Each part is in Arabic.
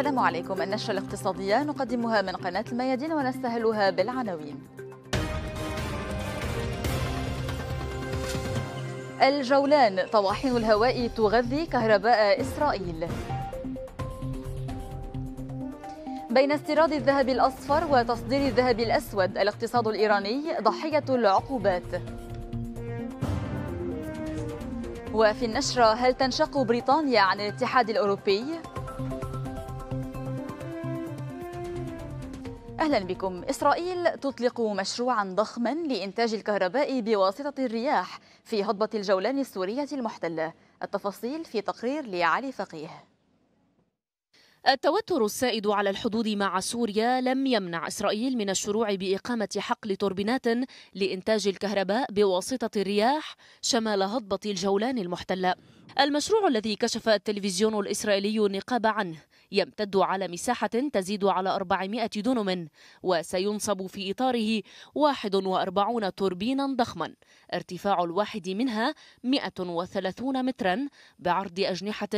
السلام عليكم النشرة الاقتصادية نقدمها من قناة الميادين ونستهلها بالعناوين الجولان طواحين الهواء تغذي كهرباء إسرائيل بين استيراد الذهب الأصفر وتصدير الذهب الأسود الاقتصاد الإيراني ضحية العقوبات وفي النشرة هل تنشق بريطانيا عن الاتحاد الأوروبي؟ أهلا بكم إسرائيل تطلق مشروعا ضخما لإنتاج الكهرباء بواسطة الرياح في هضبة الجولان السورية المحتلة التفاصيل في تقرير لعلي فقيه التوتر السائد على الحدود مع سوريا لم يمنع إسرائيل من الشروع بإقامة حقل توربينات لإنتاج الكهرباء بواسطة الرياح شمال هضبة الجولان المحتلة المشروع الذي كشف التلفزيون الإسرائيلي النقاب عنه يمتد على مساحة تزيد على 400 دونم وسينصب في إطاره 41 توربينا ضخما ارتفاع الواحد منها 130 مترا بعرض أجنحة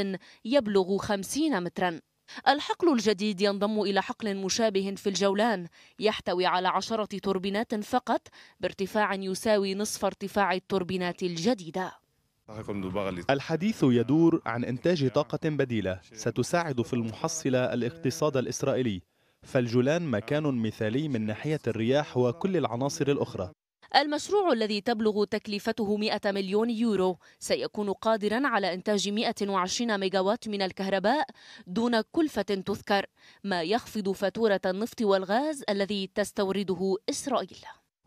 يبلغ 50 مترا الحقل الجديد ينضم إلى حقل مشابه في الجولان يحتوي على عشرة توربينات فقط بارتفاع يساوي نصف ارتفاع التوربينات الجديدة الحديث يدور عن إنتاج طاقة بديلة ستساعد في المحصلة الاقتصاد الإسرائيلي فالجولان مكان مثالي من ناحية الرياح وكل العناصر الأخرى المشروع الذي تبلغ تكلفته 100 مليون يورو سيكون قادرا على إنتاج 120 ميجاوات من الكهرباء دون كلفة تذكر ما يخفض فاتورة النفط والغاز الذي تستورده إسرائيل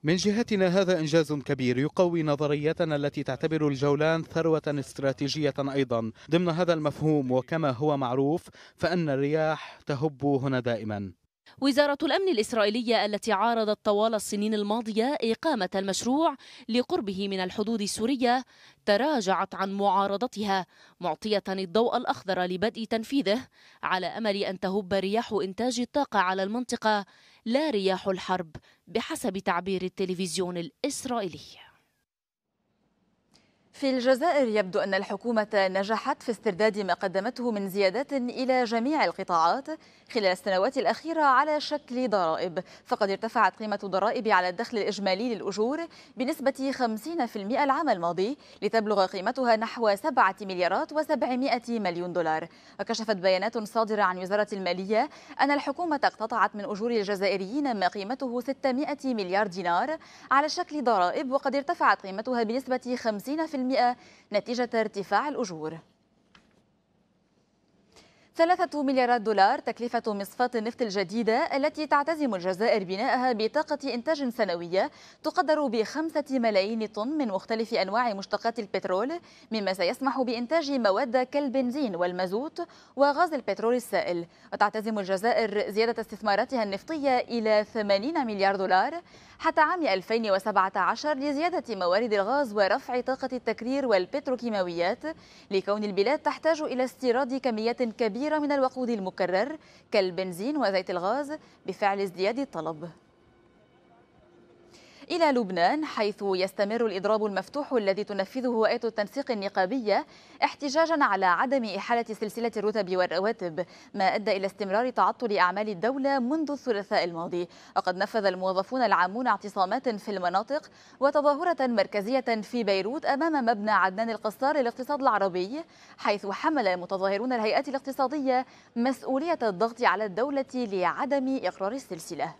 من جهتنا هذا إنجاز كبير يقوي نظريتنا التي تعتبر الجولان ثروة استراتيجية أيضا ضمن هذا المفهوم وكما هو معروف فأن الرياح تهب هنا دائما وزارة الأمن الإسرائيلية التي عارضت طوال السنين الماضية إقامة المشروع لقربه من الحدود السورية تراجعت عن معارضتها معطية الضوء الأخضر لبدء تنفيذه على أمل أن تهب رياح إنتاج الطاقة على المنطقة لا رياح الحرب بحسب تعبير التلفزيون الإسرائيلي في الجزائر يبدو أن الحكومة نجحت في استرداد ما قدمته من زيادات إلى جميع القطاعات خلال السنوات الأخيرة على شكل ضرائب فقد ارتفعت قيمة الضرائب على الدخل الإجمالي للأجور بنسبة 50% العام الماضي لتبلغ قيمتها نحو 7 مليارات و700 مليون دولار وكشفت بيانات صادرة عن وزارة المالية أن الحكومة اقتطعت من أجور الجزائريين ما قيمته 600 مليار دينار على شكل ضرائب وقد ارتفعت قيمتها بنسبة 50% نتيجة ارتفاع الأجور ثلاثة مليارات دولار تكلفة مصفاة النفط الجديدة التي تعتزم الجزائر بناءها بطاقة إنتاج سنوية تقدر بخمسة ملايين طن من مختلف أنواع مشتقات البترول مما سيسمح بإنتاج مواد كالبنزين والمازوت وغاز البترول السائل وتعتزم الجزائر زيادة استثماراتها النفطية إلى 80 مليار دولار حتى عام 2017 لزيادة موارد الغاز ورفع طاقة التكرير والبتروكيماويات لكون البلاد تحتاج إلى استيراد كميات كبيرة الكثير من الوقود المكرر كالبنزين وزيت الغاز بفعل ازدياد الطلب إلى لبنان حيث يستمر الإضراب المفتوح الذي تنفذه هيئة التنسيق النقابية احتجاجا على عدم إحالة سلسلة الرتب والرواتب ما أدى إلى استمرار تعطل أعمال الدولة منذ الثلاثاء الماضي وقد نفذ الموظفون العامون اعتصامات في المناطق وتظاهرة مركزية في بيروت أمام مبنى عدنان القصار للاقتصاد العربي حيث حمل المتظاهرون الهيئات الاقتصادية مسؤولية الضغط على الدولة لعدم إقرار السلسلة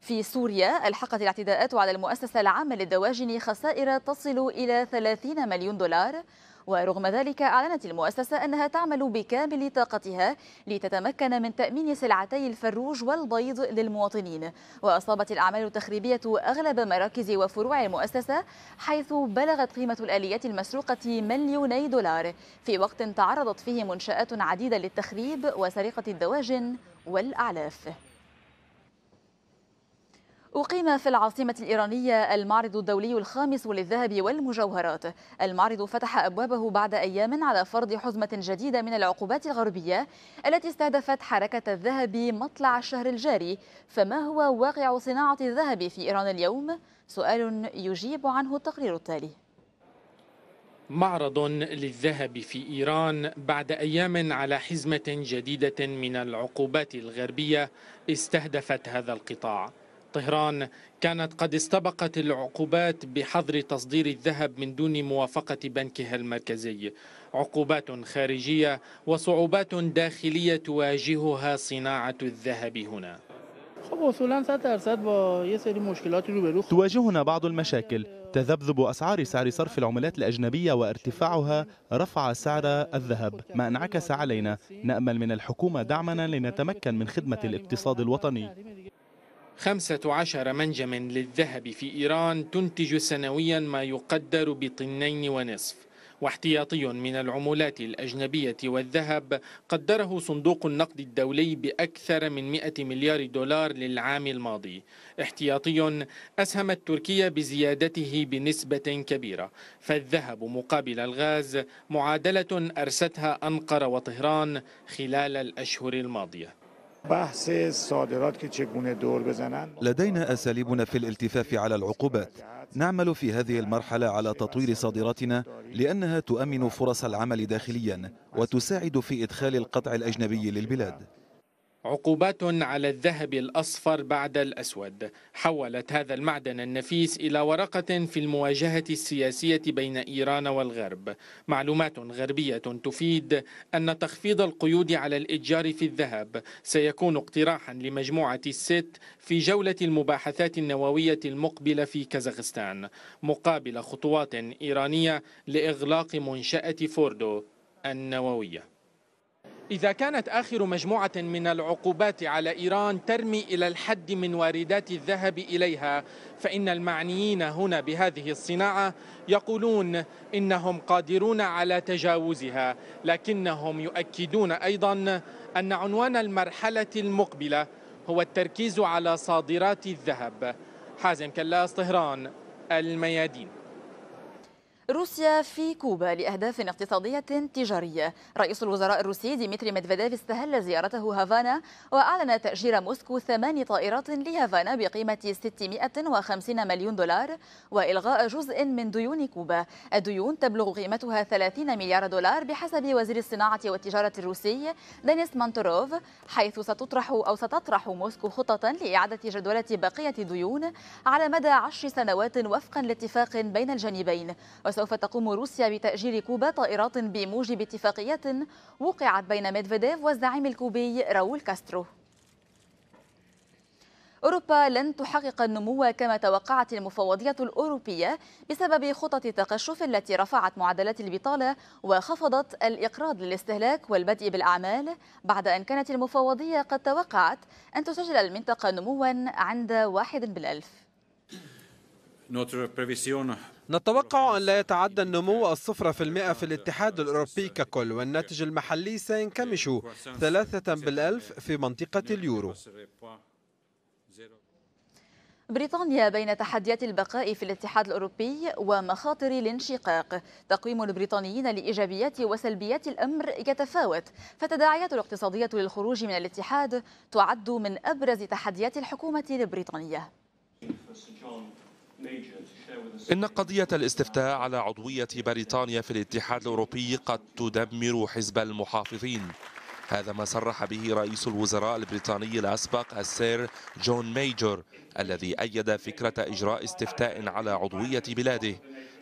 في سوريا ألحقت الاعتداءات على المؤسسة العامة للدواجن خسائر تصل إلى 30 مليون دولار ورغم ذلك أعلنت المؤسسة أنها تعمل بكامل طاقتها لتتمكن من تأمين سلعتي الفروج والبيض للمواطنين وأصابت الأعمال التخريبية أغلب مراكز وفروع المؤسسة حيث بلغت قيمة الآليات المسروقة مليوني دولار في وقت تعرضت فيه منشآت عديدة للتخريب وسرقة الدواجن والأعلاف أقيم في العاصمة الإيرانية المعرض الدولي الخامس للذهب والمجوهرات المعرض فتح أبوابه بعد أيام على فرض حزمة جديدة من العقوبات الغربية التي استهدفت حركة الذهب مطلع الشهر الجاري فما هو واقع صناعة الذهب في إيران اليوم؟ سؤال يجيب عنه التقرير التالي معرض للذهب في إيران بعد أيام على حزمة جديدة من العقوبات الغربية استهدفت هذا القطاع طهران كانت قد استبقت العقوبات بحظر تصدير الذهب من دون موافقة بنكها المركزي عقوبات خارجية وصعوبات داخلية تواجهها صناعة الذهب هنا تواجهنا بعض المشاكل تذبذب أسعار سعر صرف العملات الأجنبية وارتفاعها رفع سعر الذهب ما انعكس علينا نأمل من الحكومة دعمنا لنتمكن من خدمة الاقتصاد الوطني 15 منجما للذهب في إيران تنتج سنويا ما يقدر بطنين ونصف واحتياطي من العمولات الأجنبية والذهب قدره صندوق النقد الدولي بأكثر من 100 مليار دولار للعام الماضي احتياطي أسهمت تركيا بزيادته بنسبة كبيرة فالذهب مقابل الغاز معادلة أرستها أنقرة وطهران خلال الأشهر الماضية بحث الصادرات دور بزنن لدينا أساليبنا في الالتفاف على العقوبات نعمل في هذه المرحلة على تطوير صادراتنا لأنها تؤمن فرص العمل داخليا وتساعد في إدخال القطع الأجنبي للبلاد عقوبات على الذهب الأصفر بعد الأسود حولت هذا المعدن النفيس إلى ورقة في المواجهة السياسية بين إيران والغرب معلومات غربية تفيد أن تخفيض القيود على الإتجار في الذهب سيكون اقتراحا لمجموعة الست في جولة المباحثات النووية المقبلة في كازاخستان مقابل خطوات إيرانية لإغلاق منشأة فوردو النووية إذا كانت آخر مجموعة من العقوبات على إيران ترمي إلى الحد من واردات الذهب إليها فإن المعنيين هنا بهذه الصناعة يقولون إنهم قادرون على تجاوزها لكنهم يؤكدون أيضا أن عنوان المرحلة المقبلة هو التركيز على صادرات الذهب حازم كلاس طهران الميادين روسيا في كوبا لأهداف اقتصادية تجارية رئيس الوزراء الروسي ديمتري ميدفيديف استهل زيارته هافانا وأعلن تأجير موسكو ثمان طائرات لهافانا بقيمة 650 مليون دولار وإلغاء جزء من ديون كوبا الديون تبلغ قيمتها 30 مليار دولار بحسب وزير الصناعة والتجارة الروسي دينيس مانتوروف حيث ستطرح أو ستطرح موسكو خططا لإعادة جدولة بقية ديون على مدى عشر سنوات وفقا لاتفاق بين الجانبين سوف تقوم روسيا بتأجيل كوبا طائرات بموجب اتفاقية وقعت بين ميدفيديف والزعيم الكوبي راول كاسترو أوروبا لن تحقق النمو كما توقعت المفوضية الأوروبية بسبب خطط التقشف التي رفعت معدلات البطالة وخفضت الإقراض للاستهلاك والبدء بالأعمال بعد أن كانت المفوضية قد توقعت أن تسجل المنطقة نموا عند واحد بالألف نتوقع أن لا يتعدى النمو الصفر في المئة في الاتحاد الأوروبي ككل والناتج المحلي سينكمش ثلاثة بالألف في منطقة اليورو بريطانيا بين تحديات البقاء في الاتحاد الأوروبي ومخاطر الانشقاق تقويم البريطانيين لإيجابيات وسلبيات الأمر يتفاوت فالتداعيات الاقتصادية للخروج من الاتحاد تعد من أبرز تحديات الحكومة البريطانية إن قضية الاستفتاء على عضوية بريطانيا في الاتحاد الأوروبي قد تدمر حزب المحافظين هذا ما صرح به رئيس الوزراء البريطاني الأسبق السير جون ميجور الذي أيد فكرة إجراء استفتاء على عضوية بلاده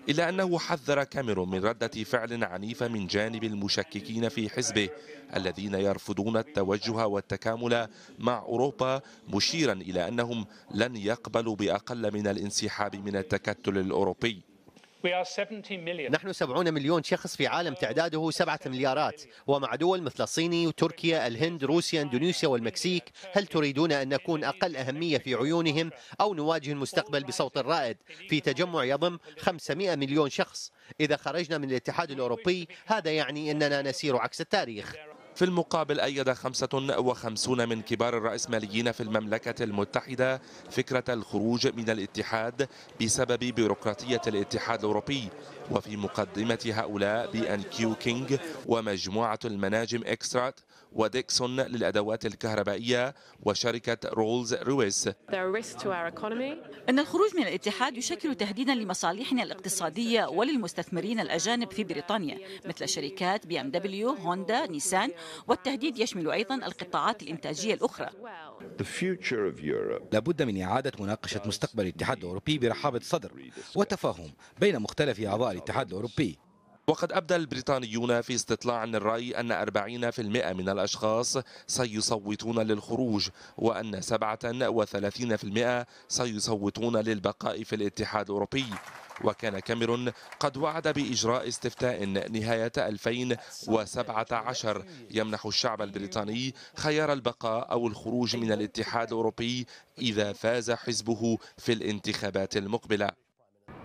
إلا أنه حذر كاميرون من ردة فعل عنيفة من جانب المشككين في حزبه الذين يرفضون التوجه والتكامل مع أوروبا مشيرا إلى أنهم لن يقبلوا بأقل من الانسحاب من التكتل الأوروبي نحن 70 مليون شخص في عالم تعداده سبعة مليارات ومع دول مثل الصين وتركيا الهند روسيا اندونيسيا والمكسيك هل تريدون أن نكون أقل أهمية في عيونهم أو نواجه المستقبل بصوت رائد في تجمع يضم 500 مليون شخص إذا خرجنا من الاتحاد الأوروبي هذا يعني أننا نسير عكس التاريخ في المقابل أيد 55 من كبار الرأسماليين في المملكة المتحدة فكرة الخروج من الاتحاد بسبب بيروقراطية الاتحاد الأوروبي وفي مقدمة هؤلاء بي أن كيو كينج ومجموعة المناجم إكسترات وديكسون للأدوات الكهربائية وشركة رولز رويس أن الخروج من الاتحاد يشكل تهديدا لمصالحنا الاقتصادية وللمستثمرين الأجانب في بريطانيا مثل شركات بي ام دبليو هوندا نيسان والتهديد يشمل أيضا القطاعات الإنتاجية الأخرى لابد من إعادة مناقشة مستقبل الاتحاد الأوروبي برحابة صدر وتفاهم بين مختلف أعضاء الاتحاد الأوروبي وقد أبدى البريطانيون في استطلاع الرأي أن 40% من الأشخاص سيصوتون للخروج وأن 37% سيصوتون للبقاء في الاتحاد الأوروبي وكان كاميرون قد وعد بإجراء استفتاء نهاية 2017 يمنح الشعب البريطاني خيار البقاء أو الخروج من الاتحاد الأوروبي إذا فاز حزبه في الانتخابات المقبلة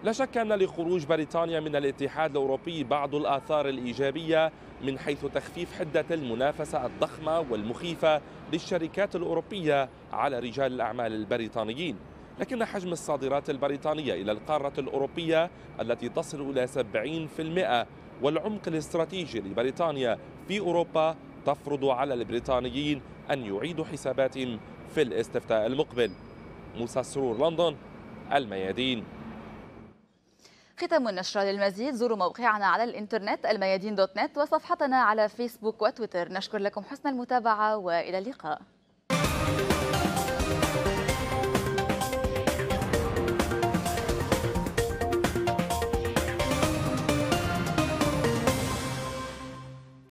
لا شك أن لخروج بريطانيا من الاتحاد الأوروبي بعض الآثار الإيجابية من حيث تخفيف حدة المنافسة الضخمة والمخيفة للشركات الأوروبية على رجال الأعمال البريطانيين لكن حجم الصادرات البريطانية إلى القارة الأوروبية التي تصل إلى 70% والعمق الاستراتيجي لبريطانيا في أوروبا تفرض على البريطانيين أن يعيدوا حساباتهم في الاستفتاء المقبل موسى سرور لندن الميادين ختام النشرة للمزيد زوروا موقعنا على الإنترنت الميادين دوت نت وصفحتنا على فيسبوك وتويتر نشكر لكم حسن المتابعة وإلى اللقاء